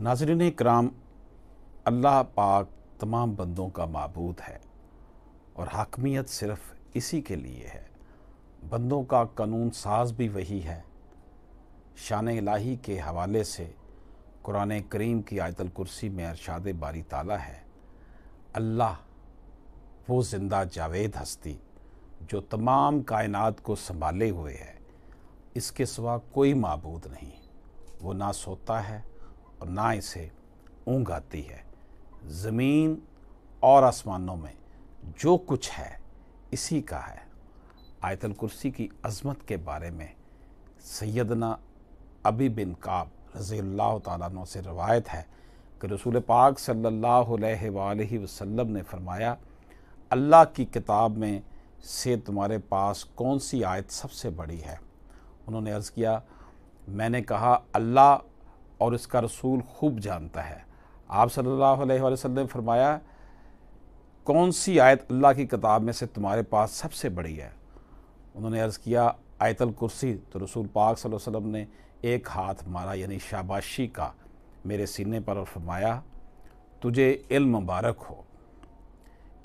नाजरीन कराम अल्लाह पाक तमाम बंदों का मबूद है और हाकमियत सिर्फ इसी के लिए है बंदों का कानून साज भी वही है शान लाही के हवाले से कुरान करीम की आयतल कुर्सी में अरशाद बारी ताला है अल्लाह वो जिंदा जावेद हस्ती जो तमाम कायनात को संभाले हुए है इसके सिवा कोई मबूद नहीं वो ना सोता है और ना इसे ऊँग आती है ज़मीन और आसमानों में जो कुछ है इसी का है आयतल कुर्सी की अजमत के बारे में सैदना अबी बिन काब रज़ी अल्लाह से रवायत है कि रसूल पाक सल्ला वसम ने फरमाया अल्लाह की किताब में से तुम्हारे पास कौन सी आयत सबसे बड़ी है उन्होंने अर्ज़ किया मैंने कहा अल्लाह और इसका रसूल खूब जानता है आप सल्लल्लाहु अलैहि वसल्लम ने फरमाया कौन सी आयत अल्लाह की किताब में से तुम्हारे पास सबसे बड़ी है उन्होंने अर्ज़ किया आयतल कुर्सी तो रसूल पाक सल्लल्लाहु अलैहि वसल्लम ने एक हाथ मारा यानी शाबाशी का मेरे सीने पर और फरमाया तुझे इल्म मुबारक हो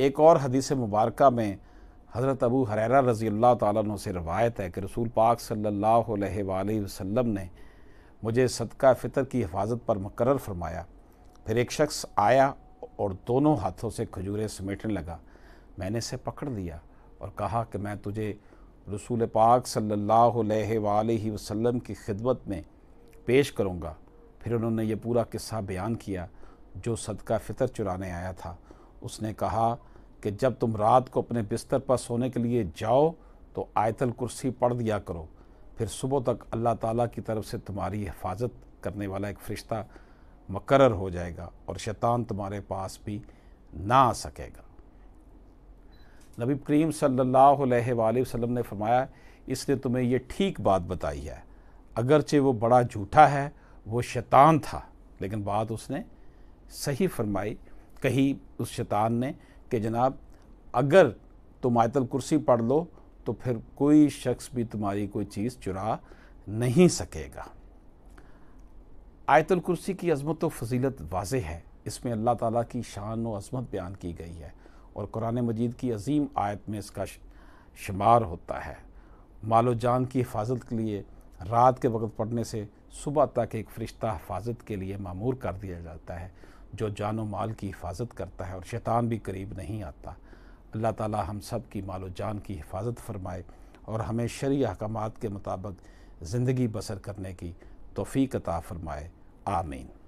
एक और हदीस मुबारक में हज़रत अबू हरेरा रज़ी अल्लाह तु से रवायत है कि रसूल पाक सल्लल्लाहु अलैहि वसल्लम ने मुझे सदका फितर की हिफाजत पर मुकर फरमाया फिर एक शख्स आया और दोनों हाथों से खजूरें समेटने लगा मैंने इसे पकड़ लिया और कहा कि मैं तुझे रसूल पाक सल्ला वसलम की खिदमत में पेश करूँगा फिर उन्होंने ये पूरा किस्सा बयान किया जो सदका फितर चुराने आया था उसने कहा कि जब तुम रात को अपने बिस्तर पर सोने के लिए जाओ तो आयतल कुर्सी पढ़ दिया करो फिर सुबह तक अल्लाह ताला की तरफ से तुम्हारी हिफाजत करने वाला एक फ़रिश्ता मकरर हो जाएगा और शैतान तुम्हारे पास भी ना आ सकेगा नबी करीम सल्लल्लाहु अलैहि वसल्लम ने फरमाया इसने तुम्हें यह ठीक बात बताई है अगरचे वो बड़ा झूठा है वो शैतान था लेकिन बात उसने सही फरमाई कही उस शैतान ने कि जनाब अगर तुम आयतल कुर्सी पढ़ लो तो फिर कोई शख्स भी तुम्हारी कोई चीज़ चुरा नहीं सकेगा आयतुल कुर्सी की अजमत व फजीलत वाज है इसमें अल्लाह ताला की शान व अजमत बयान की गई है और कुरान मजीद की अजीम आयत में इसका शुमार होता है मालो जान की हिफाजत के लिए रात के वक्त पढ़ने से सुबह तक एक फ़रिश्ता हिफाजत के लिए मामूर कर दिया जाता है जो जानो माल की हिफाजत करता है और शैतान भी करीब नहीं आता अल्लाह ताला हम सब की मालो जान की हिफाजत फरमाए और हमें शरी अहकाम के मुताबिक ज़िंदगी बसर करने की तोफ़ी कता फ़रमाए आमीन